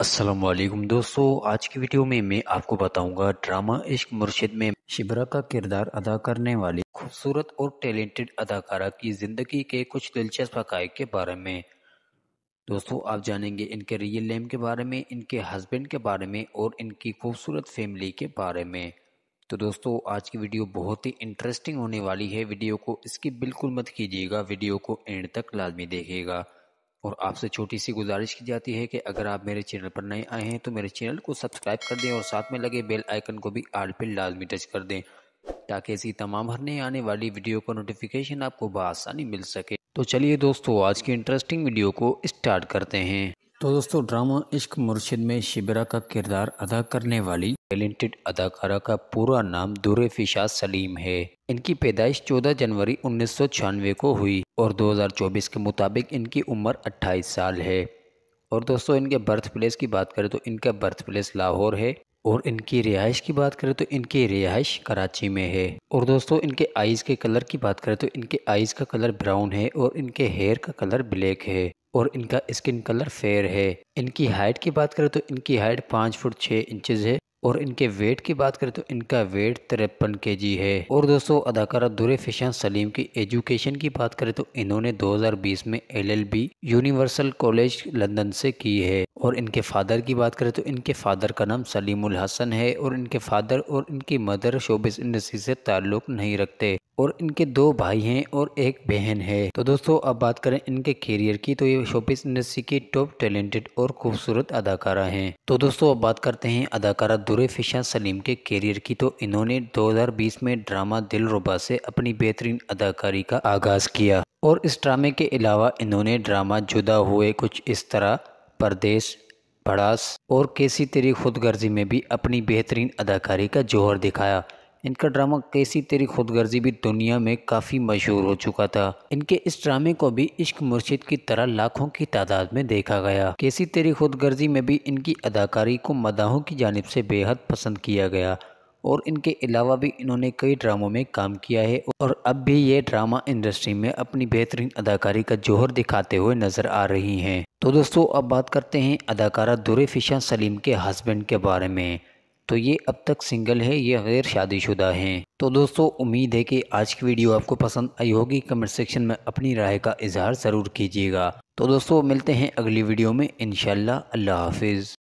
अस्सलाम वालेकुम दोस्तों आज की वीडियो में मैं आपको बताऊंगा ड्रामा इश्क मुर्शिद में शिबरा का किरदार अदा करने वाली खूबसूरत और टैलेंटेड अदाकारा की ज़िंदगी के कुछ दिलचस्प हकायक के बारे में दोस्तों आप जानेंगे इनके रियल नेम के बारे में इनके हस्बैंड के बारे में और इनकी खूबसूरत फैमिली के बारे में तो दोस्तों आज की वीडियो बहुत ही इंटरेस्टिंग होने वाली है वीडियो को इसकी बिल्कुल मत कीजिएगा वीडियो को एंड तक लाजमी देखेगा और आपसे छोटी सी गुजारिश की जाती है कि अगर आप मेरे चैनल पर नए आए हैं तो मेरे चैनल को सब्सक्राइब कर दें और साथ में लगे बेल आइकन को भी आल पर लाजमी टच कर दें ताकि ऐसी तमाम हर नए आने वाली वीडियो का नोटिफिकेशन आपको बसानी मिल सके तो चलिए दोस्तों आज की इंटरेस्टिंग वीडियो को स्टार्ट करते हैं तो दोस्तों ड्रामा इश्क मुर्शिद में शिबरा का किरदार अदा करने वाली टैलेंटेड अदाकारा का पूरा नाम दुरे फिशाज सलीम है इनकी पैदाइश 14 जनवरी उन्नीस को हुई और 2024 के मुताबिक इनकी उम्र 28 साल है और दोस्तों इनके बर्थ प्लेस की बात करें तो इनका बर्थ प्लेस लाहौर है और इनकी रिहाइश की बात करें तो इनकी रिहाइश कराची में है और दोस्तों इनके आईज के कलर की बात करें तो इनके आईज का कलर ब्राउन है और इनके हेयर का कलर ब्लैक है और इनका स्किन कलर फेयर है इनकी हाइट की बात करें तो इनकी हाइट पाँच फुट छः इंचज़ है और इनके वेट की बात करें तो इनका वेट तिरपन के जी है और दोस्तों अदाकारा दुरे फिशान सलीम की एजुकेशन की बात करें तो इन्होंने 2020 में एलएलबी यूनिवर्सल कॉलेज लंदन से की है और इनके फ़ादर की बात करें तो इनके फ़ादर का नाम सलीमुल हसन है और इनके फ़ादर और इनकी मदर शोबिस इंडस्ट्री से ताल्लुक़ नहीं रखते और इनके दो भाई हैं और एक बहन है तो दोस्तों अब बात करें इनके करियर की तो ये शोबिस इंडस्ट्री की टॉप टैलेंटेड और खूबसूरत अदाकारा हैं तो दोस्तों अब बात करते हैं अदाकारा दुरे फिशा सलीम के करियर की तो इन्होंने दो में ड्रामा दिल से अपनी बेहतरीन अदाकारी का आगाज़ किया और इस ड्रामे के अलावा इन्होंने ड्रामा जुदा हुए कुछ इस तरह परदेश भड़ास और कैसी तेरी खुद गर्जी में भी अपनी बेहतरीन अदाकारी का जोहर दिखाया इनका ड्रामा कैसी तेरी खुद गर्जी भी दुनिया में काफ़ी मशहूर हो चुका था इनके इस ड्रामे को भी इश्क मुर्शिद की तरह लाखों की तादाद में देखा गया कैसी तेरी खुद गर्जी में भी इनकी अदाकारी को मदाहों की जानब से बेहद पसंद किया गया और इनके अलावा भी इन्होंने कई ड्रामों में काम किया है और अब भी ये ड्रामा इंडस्ट्री में अपनी बेहतरीन अदाकारी का जोहर दिखाते हुए नज़र आ रही हैं तो दोस्तों अब बात करते हैं अदाकारा दुरे फिशा सलीम के हस्बैंड के बारे में तो ये अब तक सिंगल है ये गैर शादीशुदा हैं तो दोस्तों उम्मीद है कि आज की वीडियो आपको पसंद आई होगी कमेंट सेक्शन में अपनी राय का इजहार ज़रूर कीजिएगा तो दोस्तों मिलते हैं अगली वीडियो में इनशाला हाफिज़